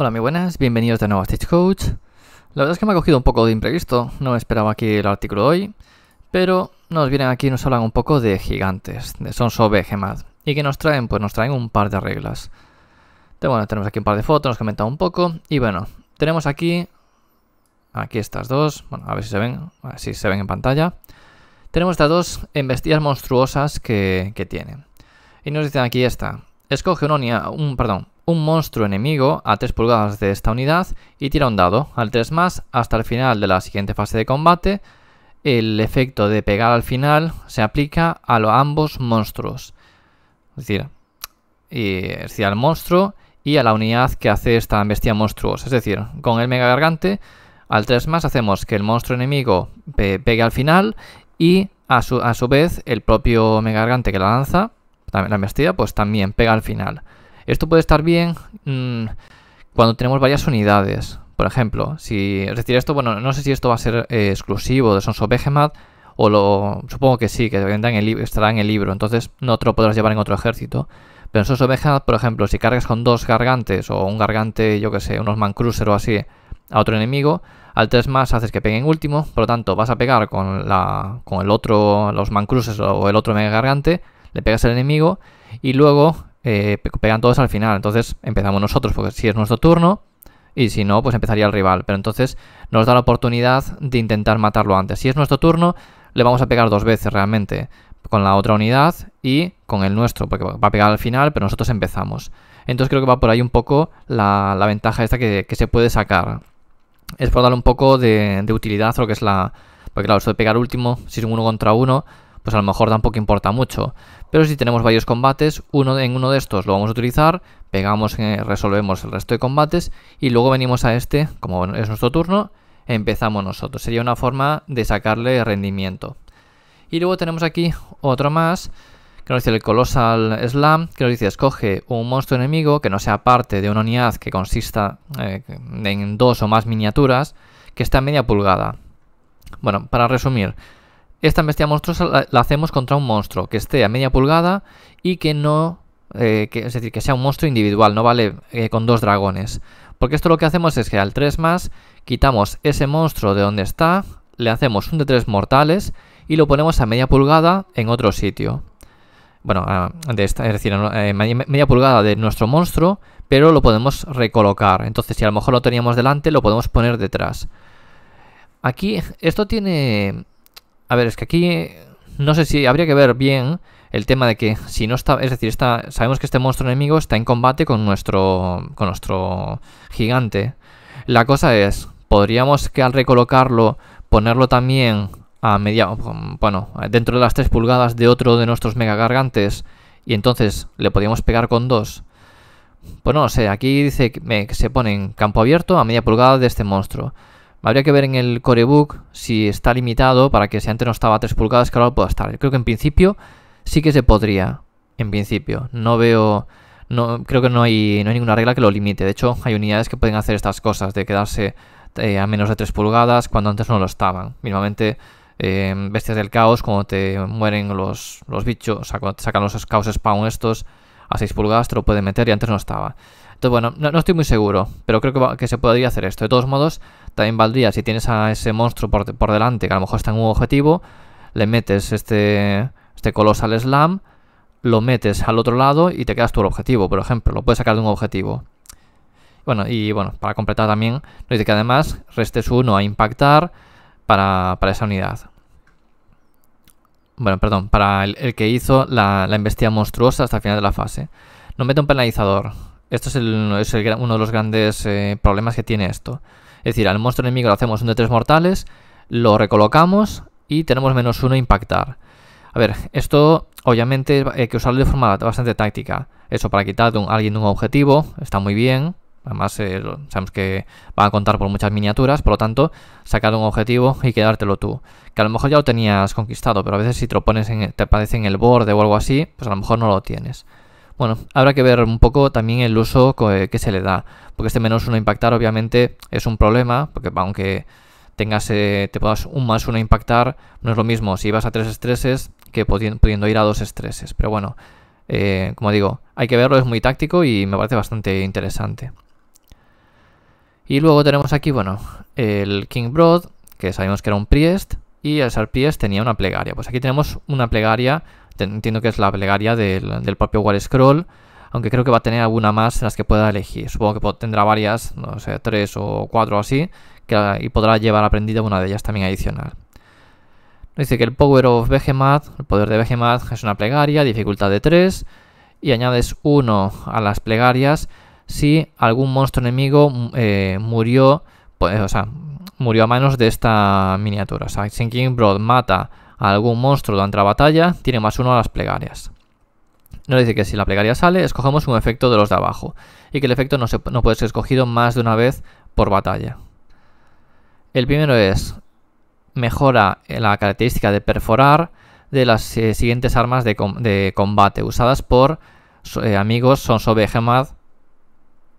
Hola, muy buenas, bienvenidos de nuevo a Stitch Coach La verdad es que me ha cogido un poco de imprevisto, no esperaba aquí el artículo hoy, pero nos vienen aquí y nos hablan un poco de gigantes, de Sonso Behemoth, y que nos traen, pues nos traen un par de reglas. bueno, tenemos aquí un par de fotos, nos comentan un poco, y bueno, tenemos aquí, aquí estas dos, bueno, a ver si se ven, a si se ven en pantalla. Tenemos estas dos embestidas monstruosas que, que tienen. Y nos dicen aquí esta, escoge una, un perdón, un monstruo enemigo a 3 pulgadas de esta unidad y tira un dado. Al 3 más, hasta el final de la siguiente fase de combate, el efecto de pegar al final se aplica a, los ambos monstruos. Es decir, al monstruo y a la unidad que hace esta bestia monstruosa. Es decir, con el mega gargante, al 3 más hacemos que el monstruo enemigo pegue al final y a su, vez el propio mega gargante que la lanza, la bestia, pues también pega al final. Esto puede estar bien mm, cuando tenemos varias unidades. Por ejemplo, si, es decir, esto, bueno, no sé si esto va a ser eh, exclusivo de Sons of o lo, supongo que sí, que el, estará en el libro, entonces no te lo podrás llevar en otro ejército. Pero en Sons por ejemplo, si cargas con dos gargantes, o un gargante, yo que sé, unos mancruiser o así, a otro enemigo, al 3 más haces que peguen último, por lo tanto vas a pegar con, la, con el otro, los mancruiser o el otro mega gargante, le pegas al enemigo y luego eh, pegan todos al final. Entonces empezamos nosotros, porque si es nuestro turno, y si no, pues empezaría el rival. Pero entonces nos da la oportunidad de intentar matarlo antes. Si es nuestro turno, le vamos a pegar dos veces realmente, con la otra unidad y con el nuestro, porque va a pegar al final, pero nosotros empezamos. Entonces creo que va por ahí un poco la, ventaja esta que, se puede sacar. Es por darle un poco de, utilidad a lo que es la... Porque claro, esto de pegar último, si es uno contra uno, pues a lo mejor tampoco importa mucho. Pero si tenemos varios combates, uno en uno de estos lo vamos a utilizar, pegamos, eh, resolvemos el resto de combates y luego venimos a este, como es nuestro turno, empezamos nosotros. Sería una forma de sacarle rendimiento. Y luego tenemos aquí otro más, que nos dice el Colossal Slam, que nos dice escoge un monstruo enemigo que no sea parte de una unidad que consista eh, en dos o más miniaturas, que está media pulgada. Bueno, para resumir, esta bestia monstruosa la, hacemos contra un monstruo que esté a media pulgada y que no... Eh, es decir, que sea un monstruo individual, no vale eh, con dos dragones. Porque esto lo que hacemos es que al 3 más quitamos ese monstruo de donde está, le hacemos un de 3 mortales y lo ponemos a media pulgada en otro sitio. Bueno, de esta, es decir, a eh, media pulgada de nuestro monstruo, pero lo podemos recolocar. Entonces, si a lo mejor lo teníamos delante, lo podemos poner detrás. Aquí, esto tiene a ver, es que aquí no sé si habría que ver bien el tema de que si no está, es decir, está, sabemos que este monstruo enemigo está en combate con nuestro, con nuestro gigante. La cosa es, podríamos que al recolocarlo, ponerlo también a media, bueno, dentro de las 3 pulgadas de otro de nuestros mega gargantes y entonces le podríamos pegar con dos. Bueno, pues no sé, aquí dice que se pone en campo abierto a media pulgada de este monstruo. Habría que ver en el corebook si está limitado para que si antes no estaba a 3 pulgadas, que ahora pueda estar. Creo que en principio sí que se podría. En principio. No veo. No, creo que no hay, no ninguna regla que lo limite. De hecho, hay unidades que pueden hacer estas cosas, de quedarse eh, a menos de 3 pulgadas cuando antes no lo estaban. Mínimamente, eh, bestias del caos, cuando te mueren los, los bichos, o sea, cuando te sacan los caos spawn estos a 6 pulgadas, te lo pueden meter y antes no estaba. Entonces, bueno, no, estoy muy seguro, pero creo que, que se podría hacer esto. De todos modos, también valdría si tienes a ese monstruo por, delante, que a lo mejor está en un objetivo, le metes este, este colosal Slam, lo metes al otro lado y te quedas tu objetivo, por ejemplo. Lo puedes sacar de un objetivo. Bueno, y bueno, para completar también, dice que además restes uno a impactar para, esa unidad. Bueno, perdón, para el, que hizo la, la, embestida monstruosa hasta el final de la fase. No mete un penalizador. Esto es, uno de los grandes eh, problemas que tiene esto. Es decir, al monstruo enemigo le hacemos un de tres mortales, lo recolocamos y tenemos menos uno impactar. A ver, esto obviamente hay que usarlo de forma bastante táctica. Eso para quitar a alguien un objetivo, está muy bien. Además, eh, sabemos que van a contar por muchas miniaturas, por lo tanto, sacar un objetivo y quedártelo tú. Que a lo mejor ya lo tenías conquistado, pero a veces si te lo pones en, te aparece en el borde o algo así, pues a lo mejor no lo tienes. Bueno, habrá que ver un poco también el uso eh, que se le da, porque este menos uno impactar obviamente es un problema, porque aunque tengas, eh, te puedas un más uno impactar, no es lo mismo si vas a tres estreses que pudiendo ir a dos estreses. Pero bueno, eh, como digo, hay que verlo, es muy táctico y me parece bastante interesante. Y luego tenemos aquí, bueno, el King Broad, que sabemos que era un Priest, y el arpías tenía una plegaria. Pues aquí tenemos una plegaria, entiendo que es la plegaria del, propio War Scroll, aunque creo que va a tener alguna más en las que pueda elegir. Supongo que tendrá varias, no sé, tres o cuatro o así, que, y podrá llevar aprendida una de ellas también adicional. Dice que el Power of Behemoth, el poder de Behemoth, es una plegaria, dificultad de tres y añades uno a las plegarias si algún monstruo enemigo mm, eh, murió, pues, o sea, murió a manos de esta miniatura. O sea, si King Broad mata a algún monstruo durante la batalla, tiene más uno a las plegarias. no dice que si la plegaria sale, escogemos un efecto de los de abajo, y que el efecto no, puede ser escogido más de una vez por batalla. El primero es, mejora la característica de perforar de las eh, siguientes armas de, combate usadas por eh, amigos Sons of Behemoth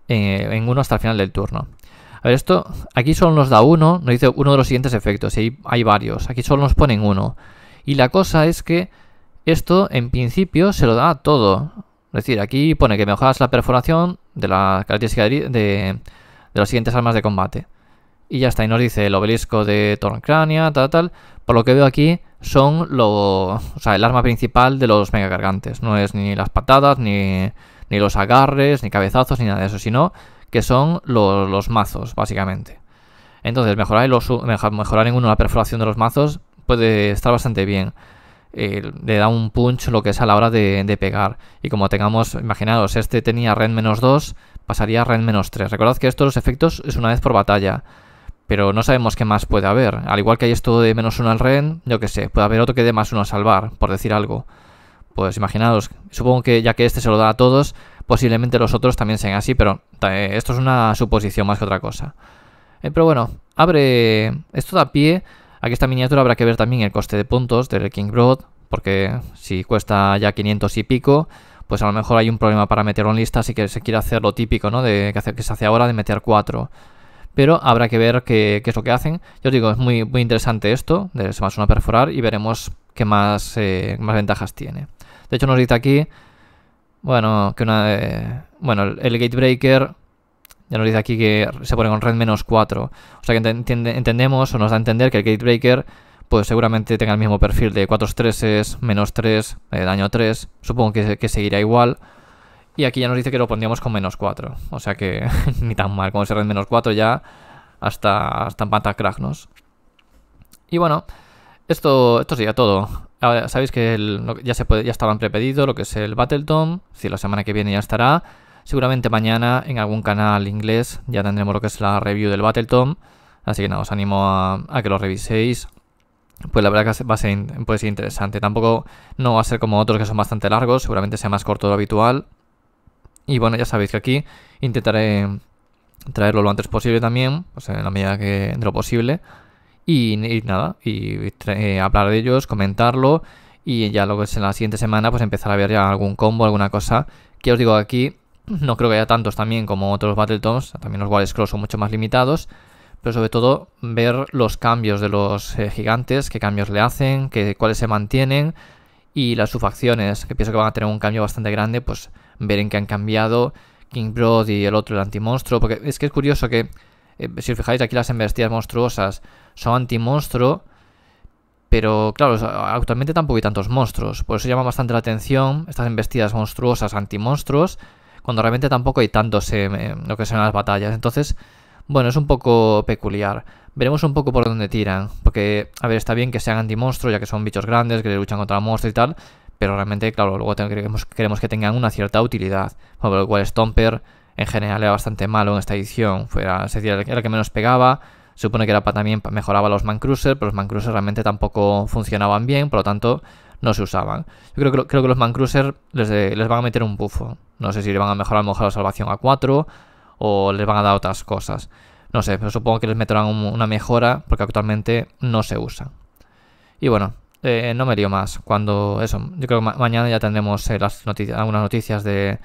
eh, en uno hasta el final del turno. A ver, esto aquí solo nos da uno, nos dice uno de los siguientes efectos, y hay, varios, aquí solo nos ponen uno. Y la cosa es que esto en principio se lo da a todo. Es decir, aquí pone que mejoras la perforación de la característica de, de, las siguientes armas de combate. Y ya está, y nos dice el obelisco de Torncrania, tal, tal. Por lo que veo aquí son lo, o sea, el arma principal de los megacargantes. No es ni las patadas, ni, ni los agarres, ni cabezazos, ni nada de eso, sino que son los mazos, básicamente. Entonces, mejorar, el mejorar en uno la perforación de los mazos puede estar bastante bien. Eh, le da un punch lo que es a la hora de, pegar. Y como tengamos, imaginaos, este tenía ren menos 2, pasaría ren menos 3. Recordad que estos los efectos es una vez por batalla. Pero no sabemos qué más puede haber. Al igual que hay esto de menos 1 al ren, yo qué sé, puede haber otro que dé más 1 a salvar, por decir algo. Pues imaginaos, supongo que ya que este se lo da a todos, Posiblemente los otros también sean así, pero eh, esto es una suposición más que otra cosa. Eh, pero bueno, abre. Esto a pie Aquí esta miniatura habrá que ver también el coste de puntos de King Broad, porque si cuesta ya 500 y pico, pues a lo mejor hay un problema para meterlo en lista, así que se quiere hacer lo típico, ¿no? De, que se hace ahora de meter 4 pero habrá que ver qué, es lo que hacen. Yo os digo, es muy, muy interesante esto, de se más una perforar y veremos qué más, eh, más ventajas tiene. De hecho, nos dice aquí bueno, que una eh, Bueno, el Gatebreaker ya nos dice aquí que se pone con red menos 4. O sea que entendemos o nos da a entender que el Gatebreaker pues seguramente tenga el mismo perfil de 4 estreses, menos 3, eh, daño 3. Supongo que, que, seguirá igual. Y aquí ya nos dice que lo pondríamos con menos 4. O sea que ni tan mal como ese red menos 4 ya hasta, hasta en Y bueno, esto, esto sería todo. Ahora, sabéis que ya, se puede, ya estaba en prepedido lo que es el Tom Si la semana que viene ya estará. Seguramente mañana en algún canal inglés ya tendremos lo que es la review del Battletom, Así que nada, os animo a, que lo reviséis. Pues la verdad que va a ser, puede ser interesante. Tampoco no va a ser como otros que son bastante largos. Seguramente sea más corto de lo habitual. Y bueno, ya sabéis que aquí intentaré traerlo lo antes posible también. Pues en la medida que, de lo posible. Y, nada, y eh, hablar de ellos, comentarlo y ya luego en la siguiente semana pues empezar a ver ya algún combo, alguna cosa. Que os digo aquí, no creo que haya tantos también como otros Battletoads, también los Wall Scrolls son mucho más limitados, pero sobre todo ver los cambios de los eh, gigantes, qué cambios le hacen, que, cuáles se mantienen y las subfacciones, que pienso que van a tener un cambio bastante grande, pues ver en qué han cambiado King Broad y el otro, el antimonstruo, porque es que es curioso que eh, si os fijáis aquí las embestidas monstruosas son anti-monstruo, pero claro, actualmente tampoco hay tantos monstruos, por eso llama bastante la atención estas embestidas monstruosas anti-monstruos, cuando realmente tampoco hay tantos en, lo que son las batallas. Entonces, bueno, es un poco peculiar. Veremos un poco por dónde tiran, porque, a ver, está bien que sean anti-monstruos, ya que son bichos grandes, que luchan contra monstruos y tal, pero realmente, claro, luego queremos que tengan una cierta utilidad, por lo cual Stomper en general era bastante malo en esta edición. fuera es decir, era el que menos pegaba. Se supone que era para, también mejoraba los Man pero los Man realmente tampoco funcionaban bien, por lo tanto no se usaban. Yo creo que, los Man les, van a meter un bufo. No sé si le van a mejorar mejor la salvación a 4 o les van a dar otras cosas. No sé, pero supongo que les meterán una mejora porque actualmente no se usan. Y bueno, eh, no me lío más. Cuando eso, yo creo que mañana ya tendremos eh, algunas noticias de,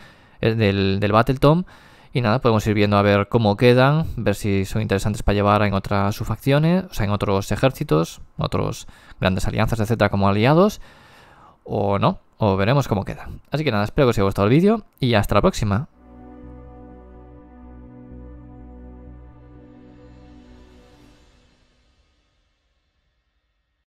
eh, del, del Battletom. Y nada, podemos ir viendo a ver cómo quedan, ver si son interesantes para llevar en otras subfacciones, o sea, en otros ejércitos, otros grandes alianzas, etcétera, como aliados, o no, o veremos cómo queda. Así que nada, espero que os haya gustado el vídeo y hasta la próxima.